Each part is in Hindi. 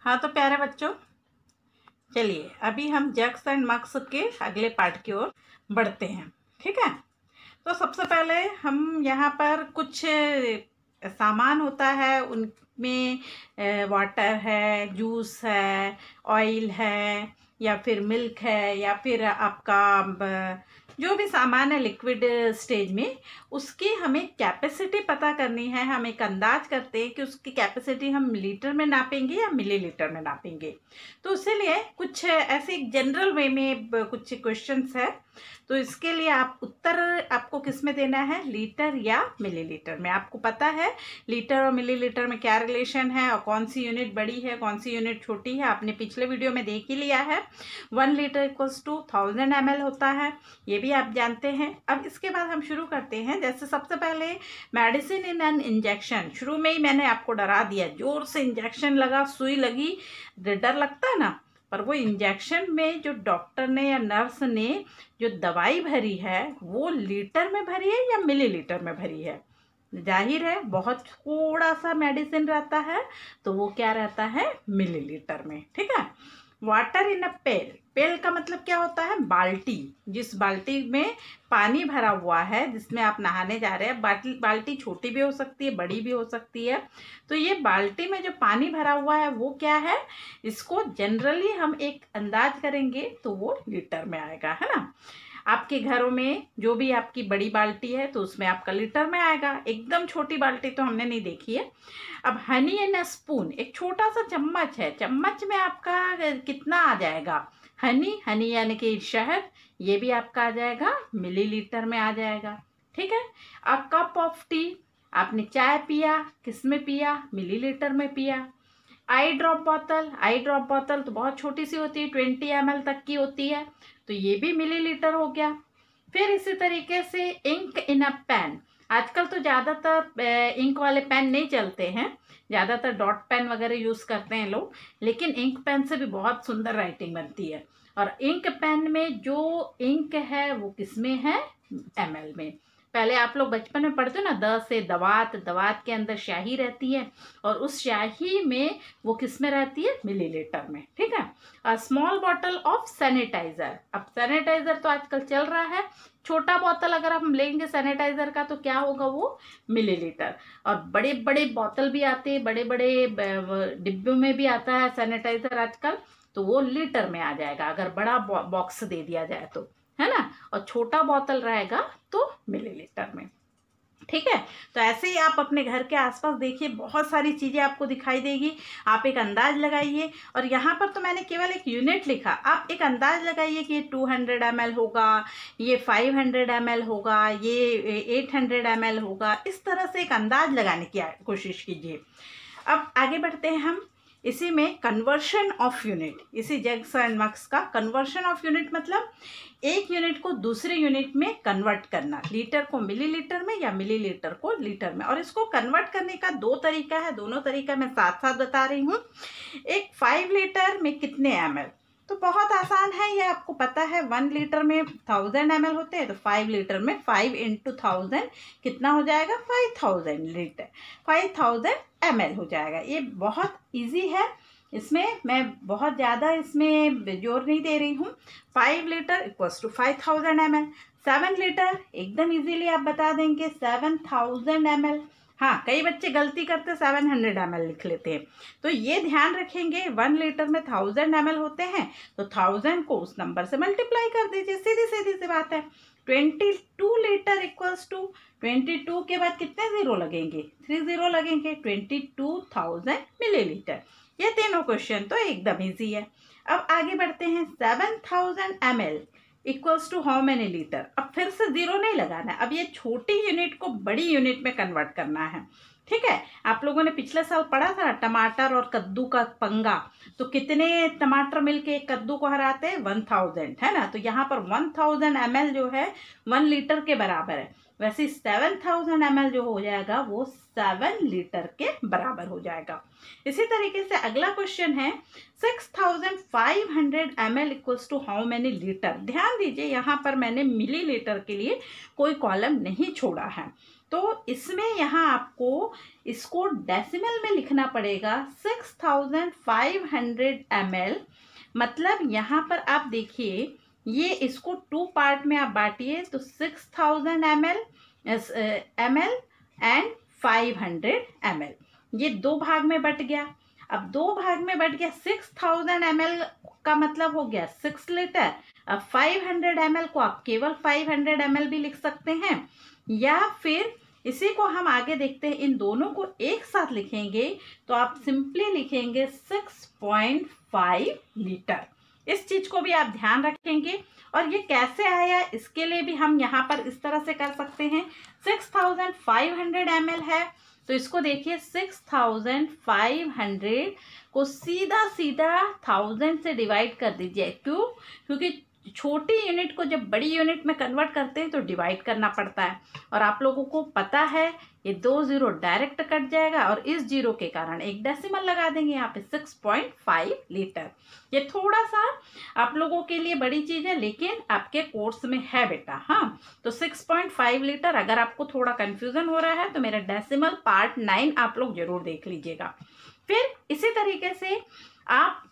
हाँ तो प्यारे बच्चों चलिए अभी हम जक्स एंड मक्स के अगले पार्ट की ओर बढ़ते हैं ठीक है तो सबसे पहले हम यहाँ पर कुछ सामान होता है उनमें वाटर है जूस है ऑयल है या फिर मिल्क है या फिर आपका जो भी सामान है लिक्विड स्टेज uh, में उसकी हमें कैपेसिटी पता करनी है हम एक अंदाज करते हैं कि उसकी कैपेसिटी हम लीटर में नापेंगे या मिलीलीटर में नापेंगे तो लिए कुछ ऐसे जनरल वे में कुछ क्वेश्चन है तो इसके लिए आप उत्तर आपको किस में देना है लीटर या मिलीलीटर में आपको पता है लीटर और मिलीलीटर में क्या रिलेशन है और कौन सी यूनिट बड़ी है कौन सी यूनिट छोटी है आपने पिछले वीडियो में देख ही लिया है one litre equals to thousand M होता है ये भी भी आप जानते हैं अब इसके बाद हम शुरू करते हैं जैसे सबसे पहले मेडिसिन इन एन इंजेक्शन शुरू में ही मैंने आपको डरा दिया जोर से इंजेक्शन लगा सुई लगी डर लगता है ना पर वो इंजेक्शन में जो डॉक्टर ने या नर्स ने जो दवाई भरी है वो लीटर में भरी है या मिलीलीटर में भरी है जाहिर है बहुत थोड़ा सा मेडिसिन रहता है तो वो क्या रहता है मिलीलीटर में ठीक है वाटर इन अ पेल पेल का मतलब क्या होता है बाल्टी जिस बाल्टी में पानी भरा हुआ है जिसमें आप नहाने जा रहे हैं बाल्टी बाल्टी छोटी भी हो सकती है बड़ी भी हो सकती है तो ये बाल्टी में जो पानी भरा हुआ है वो क्या है इसको जनरली हम एक अंदाज करेंगे तो वो लीटर में आएगा है ना आपके घरों में जो भी आपकी बड़ी बाल्टी है तो उसमें आपका लीटर में आएगा एकदम छोटी बाल्टी तो हमने नहीं देखी है अब हनी एंड स्पून एक छोटा सा चम्मच है चम्मच में आपका कितना आ जाएगा हनी हनी यानी कि शहद ये भी आपका आ जाएगा मिलीलीटर में आ जाएगा ठीक है अब कप ऑफ टी आपने चाय पिया किस में पिया मिलीलीटर में पिया आई ड्रॉप बोतल आई ड्रॉप बोतल तो बहुत छोटी सी होती है ट्वेंटी एम तक की होती है तो ये भी मिलीलीटर हो गया फिर इसी तरीके से इंक इन अ पेन आजकल तो ज़्यादातर इंक वाले पेन नहीं चलते हैं ज़्यादातर डॉट पेन वगैरह यूज़ करते हैं लोग लेकिन इंक पेन से भी बहुत सुंदर राइटिंग बनती है और इंक पेन में जो इंक है वो किस में है एम में पहले आप लोग बचपन में पढ़ते हो ना द से दवात दवात के अंदर स्याही रहती है और उस स्याही में वो किस में रहती है मिलीलीटर में ठीक है a small bottle of sanitiser अब सैनिटाइज़र तो आजकल चल रहा है छोटा बोतल अगर हम लेंगे सैनिटाइज़र का तो क्या होगा वो मिलीलीटर और बड़े बड़े बोतल भी आते हैं बड़े बड़े डिब्बों में भी आता है सैनिटाइज़र आजकल तो वो लीटर में आ जाएगा अगर बड़ा बॉक्स दे दिया जाए तो है ना और छोटा बोतल रहेगा तो मिलीलीटर में ठीक है तो ऐसे ही आप अपने घर के आसपास देखिए बहुत सारी चीज़ें आपको दिखाई देगी आप एक अंदाज लगाइए और यहाँ पर तो मैंने केवल एक यूनिट लिखा आप एक अंदाज लगाइए कि ये टू हंड्रेड एम एल होगा ये फाइव हंड्रेड एम एल होगा ये एट हंड्रेड एम एल होगा इस तरह से एक अंदाज लगाने की कोशिश कीजिए अब आगे बढ़ते हैं हम इसी में कन्वर्शन ऑफ यूनिट इसी जैक्स एंड मक्स का कन्वर्शन ऑफ यूनिट मतलब एक यूनिट को दूसरे यूनिट में कन्वर्ट करना लीटर को मिलीलीटर में या मिलीलीटर को लीटर में और इसको कन्वर्ट करने का दो तरीका है दोनों तरीका मैं साथ साथ बता रही हूँ एक फाइव लीटर में कितने एम एल तो बहुत आसान है ये आपको पता है वन लीटर में थाउजेंड एम होते हैं तो फाइव लीटर में फाइव इंटू थाउजेंड कितना हो जाएगा five thousand litre five thousand M हो जाएगा ये बहुत इजी है इसमें मैं बहुत ज़्यादा इसमें जोर नहीं दे रही हूँ five litre equals to five thousand M seven litre एकदम इजीली आप बता देंगे सेवन थाउजेंड एम हाँ कई बच्चे गलती करते सेवन हंड्रेड एम लिख लेते हैं तो ये ध्यान रखेंगे वन लीटर में थाउजेंड एम होते हैं तो थाउजेंड को उस नंबर से मल्टीप्लाई कर दीजिए सीधी सीधी सी बात है twenty two litre equals to twenty two के बाद कितने ज़ीरो लगेंगे थ्री ज़ीरो लगेंगे ट्वेंटी टू थाउजेंड लीटर ये तीनों क्वेश्चन तो एकदम ईजी है अब आगे बढ़ते हैं seven thousand M L equals to how many litre अब फिर से ज़ीरो नहीं लगाना है अब ये छोटी यूनिट को बड़ी यूनिट में कन्वर्ट करना है ठीक है आप लोगों ने पिछले साल पढ़ा था टमाटर और कद्दू का पंगा तो कितने टमाटर मिलके एक कद्दू को हराते हैं वन थाउजेंड है ना तो यहाँ पर वन थाउजेंड एम जो है वन लीटर के बराबर है वैसे सेवन थाउजेंड एम जो हो जाएगा वो सेवन लीटर के बराबर हो जाएगा इसी तरीके से अगला क्वेश्चन है six thousand five hundred M L equals to how many litre ध्यान दीजिए यहाँ पर मैंने मिली लीटर के लिए कोई कॉलम नहीं छोड़ा है तो इसमें यहाँ आपको इसको डेसिमल में लिखना पड़ेगा six thousand five hundred M L मतलब यहाँ पर आप देखिए ये इसको टू पार्ट में आप बांटिए तो six thousand M L M L and five hundred M L ये दो भाग में बट गया अब दो भाग में बट गया सिक्स थाउजेंड एम एल का मतलब हो गया सिक्स लीटर अब फाइव हंड्रेड एम एल को आप केवल फाइव हंड्रेड एम एल भी लिख सकते हैं या फिर इसी को हम आगे देखते हैं इन दोनों को एक साथ लिखेंगे तो आप सिंपली लिखेंगे सिक्स पॉइंट फाइव लीटर इस चीज़ को भी आप ध्यान रखेंगे और ये कैसे आया इसके लिए भी हम यहाँ पर इस तरह से कर सकते हैं six thousand five hundred M L है तो इसको देखिए सिक्स थाउजेंड फाइव हंड्रेड को सीधा सीधा थाउजेंड से डिवाइड कर दीजिए क्यों क्योंकि छोटी यूनिट को जब बड़ी यूनिट में कन्वर्ट करते हैं तो डिवाइड करना पड़ता है और आप लोगों को पता है ये दो ज़ीरो डायरेक्ट कट जाएगा और इस जीरो के कारण एक डेसिमल लगा देंगे यहाँ पे सिक्स पॉइंट फाइव लीटर ये थोड़ा सा आप लोगों के लिए बड़ी चीज़ है लेकिन आपके कोर्स में है बेटा हाँ तो सिक्स पॉइंट फाइव लीटर अगर आपको थोड़ा कन्फ्यूज़न हो रहा है तो मेरा डेसिमल पार्ट नाइन आप लोग ज़रूर देख लीजिएगा फिर इसी तरीके से आप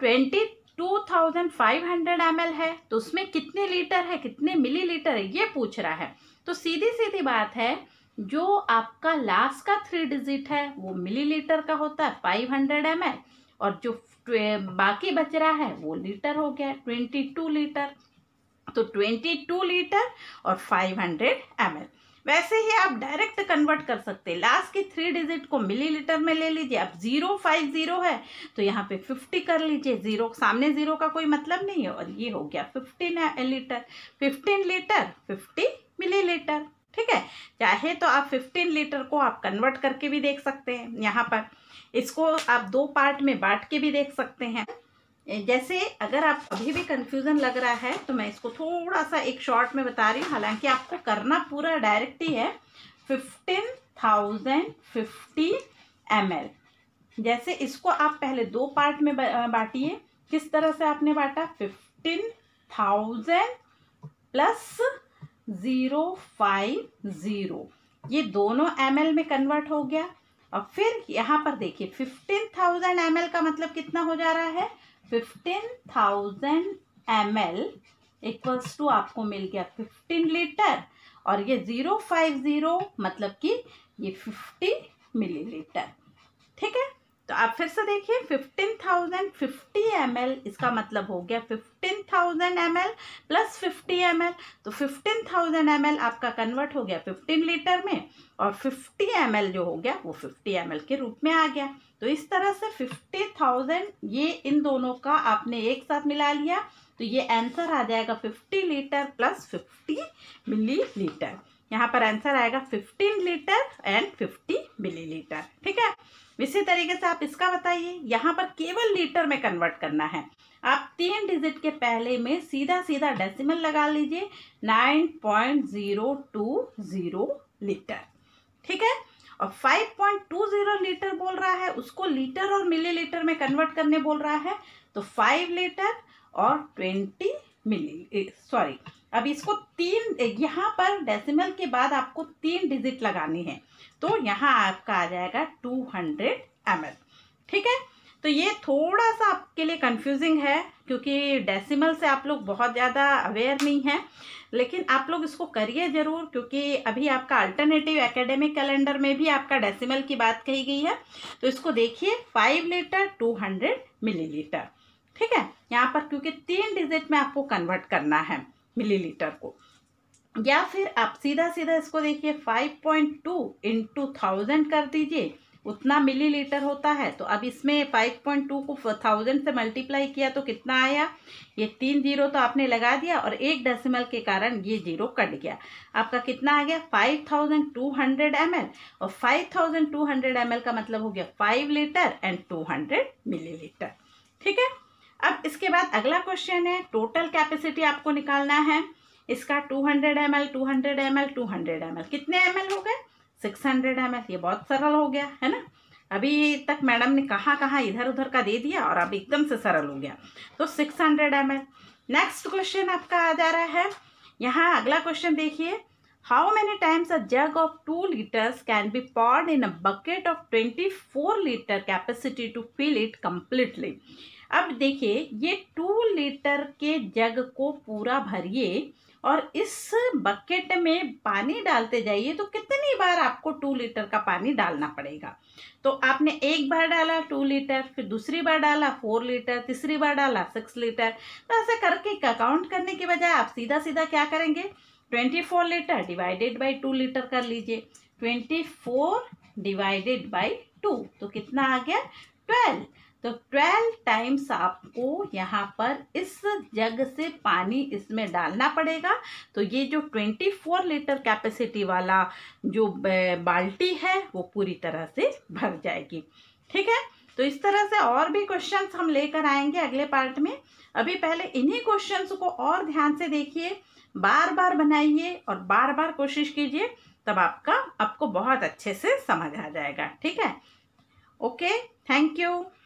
ट्वेंटी 2500 ml है तो उसमें कितने लीटर है कितने मिलीलीटर है ये पूछ रहा है तो सीधी सीधी बात है जो आपका लास्ट का थ्री डिजिट है वो मिलीलीटर का होता है 500 ml और जो बाकी बच रहा है वो लीटर हो गया 22 लीटर तो 22 लीटर और 500 ml वैसे ही आप डायरेक्ट कन्वर्ट कर सकते हैं लास्ट की थ्री डिजिट को मिलीलीटर में ले लीजिए आप जीरो फाइव जीरो है तो यहाँ पे फिफ्टी कर लीजिए जीरो सामने जीरो का कोई मतलब नहीं है और ये हो गया fifteen litre fifteen litre fifty millilitre ठीक है चाहे तो आप फिफ्टीन लीटर को आप कन्वर्ट करके भी देख सकते हैं यहाँ पर इसको आप दो पार्ट में बांट के भी देख सकते हैं जैसे अगर आप अभी भी कंफ्यूजन लग रहा है तो मैं इसको थोड़ा सा एक शॉर्ट में बता रही हूँ हालांकि आपको करना पूरा डायरेक्ट ही है फिफ्टीन थाउजेंड फिफ्टी एम जैसे इसको आप पहले दो पार्ट में बांटिए किस तरह से आपने बांटा fifteen thousand plus zero five zero ये दोनों एम में कन्वर्ट हो गया और फिर यहाँ पर देखिए फिफ्टीन थाउजेंड एम का मतलब कितना हो जा रहा है fifteen thousand M L equals to आपको मिल गया फिफ्टीन लीटर और ये ज़ीरो फाइव ज़ीरो मतलब कि ये फिफ्टी मिलीलीटर ठीक है तो आप फिर से देखिए fifteen thousand fifty M L इसका मतलब हो गया fifteen thousand M L plus fifty M L तो फिफ्टीन थाउजेंड एम एल आपका कन्वर्ट हो गया फिफ्टीन लीटर में और 50 एम जो हो गया वो 50 एम के रूप में आ गया तो इस तरह से 50,000 ये इन दोनों का आपने एक साथ मिला लिया तो ये आंसर आ जाएगा 50 लीटर प्लस 50 मिली लीटर यहाँ पर आंसर आएगा 15 लीटर एंड 50 मिलीलीटर ठीक है इसी तरीके से आप इसका बताइए यहाँ पर केवल लीटर में कन्वर्ट करना है आप तीन डिजिट के पहले में सीधा सीधा डेसिमल लगा लीजिए 9.020 लीटर ठीक है और 5.20 लीटर बोल रहा है उसको लीटर और मिलीलीटर में कन्वर्ट करने बोल रहा है तो 5 लीटर और 20 मिली सॉरी अब इसको तीन यहाँ पर डेसिमल के बाद आपको तीन डिजिट लगानी है तो यहाँ आपका आ जाएगा 200 हंड्रेड ठीक है तो ये थोड़ा सा आपके लिए कंफ्यूजिंग है क्योंकि डेसिमल से आप लोग बहुत ज़्यादा अवेयर नहीं हैं लेकिन आप लोग इसको करिए ज़रूर क्योंकि अभी आपका अल्टरनेटिव एकेडमिक कैलेंडर में भी आपका डेसिमल की बात कही गई है तो इसको देखिए five litre two hundred milli ठीक है यहाँ पर क्योंकि तीन डिजिट में आपको कन्वर्ट करना है मिली को या फिर आप सीधा सीधा इसको देखिए फाइव पॉइंट टू थाउजेंड कर दीजिए उतना मिलीलीटर होता है तो अब इसमें फाइव पॉइंट टू को थाउजेंड से मल्टीप्लाई किया तो कितना आया ये तीन जीरो तो आपने लगा दिया और एक डेसिमल के कारण ये जीरो कट गया आपका कितना आ गया five thousand two hundred M L और five thousand two hundred M L का मतलब हो गया five litre and two hundred millilitre ठीक है अब इसके बाद अगला क्वेश्चन है टोटल कैपेसिटी आपको निकालना है इसका M L two hundred M L कितने एल हो गए सिक्स हंड्रेड एम ये बहुत सरल हो गया है ना अभी तक मैडम ने कहाँ कहाँ इधर उधर का दे दिया और अब एकदम से सरल हो गया तो six hundred M next question आपका आ जा रहा है यहाँ अगला क्वेश्चन देखिए How many times a jug of 2 liters can be poured in a bucket of 24 liter capacity to fill it completely? अब देखिए ये टू लीटर के जग को पूरा भरिए और इस बकेट में पानी डालते जाइए तो कितनी बार आपको टू लीटर का पानी डालना पड़ेगा तो आपने एक बार डाला टू लीटर फिर दूसरी बार डाला फोर लीटर तीसरी बार डाला सिक्स लीटर तो ऐसे करके अकाउंट करने के बजाय आप सीधा सीधा क्या करेंगे twenty four litre divided by two litre कर लीजिए twenty four divided by two तो कितना आ गया ट्वेल्व तो ट्वेल्व टाइम्स आपको यहाँ पर इस जग से पानी इसमें डालना पड़ेगा तो ये जो ट्वेंटी फोर लीटर कैपेसिटी वाला जो बाल्टी है वो पूरी तरह से भर जाएगी ठीक है तो इस तरह से और भी क्वेश्चंस हम लेकर आएंगे अगले पार्ट में अभी पहले इन्हीं क्वेश्चंस को और ध्यान से देखिए बार बार बनाइए और बार बार कोशिश कीजिए तब आपका आपको बहुत अच्छे से समझ आ जाएगा ठीक है ओके थैंक यू